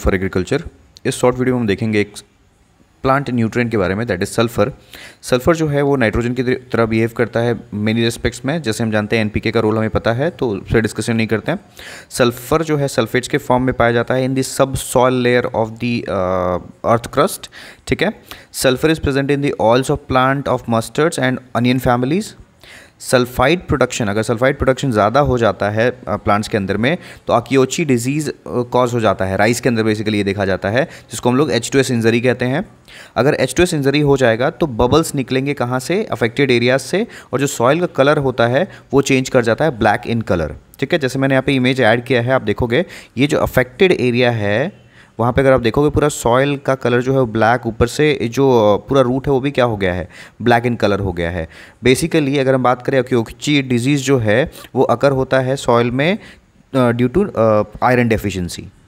for agriculture इस short video में हम देखेंगे एक प्लांट न्यूट्रिएंट के बारे में दैट इज़ सल्फर सल्फर जो है वो नाइट्रोजन की तरह बिहेव करता है मेनी रेस्पेक्ट्स में जैसे हम जानते हैं एनपीके का रोल हमें पता है तो उससे डिस्कशन नहीं करते हैं सल्फर जो है सल्फेट्स के फॉर्म में पाया जाता है in the subsoil layer of the earth crust ठीक है sulphur is present in the oils of plant of mustards and onion families sulphide production अगर सल्फाइड प्रोडक्शन ज़्यादा हो जाता है प्लांट्स के अंदर में तो आकियोची डिजीज़ कॉज हो जाता है राइस के अंदर बेसिकली ये देखा जाता है जिसको हम लोग एच टू एस इंजरी कहते हैं अगर एच टू एस इंजरी हो जाएगा तो बबल्स निकलेंगे कहाँ से अफेक्टेड एरियाज से और जो सॉइल का कलर होता है वो चेंज कर जाता है ब्लैक इन कलर ठीक है जैसे मैंने यहाँ पे इमेज ऐड किया है आप देखोगे ये जो अफेक्टेड एरिया है वहाँ पे अगर आप देखोगे पूरा सॉयल का कलर जो है वो ब्लैक ऊपर से जो पूरा रूट है वो भी क्या हो गया है ब्लैक इन कलर हो गया है बेसिकली अगर हम बात करें ओक्योची डिजीज़ जो है वो अकर होता है सॉयल में ड्यू टू आयरन डेफिशिएंसी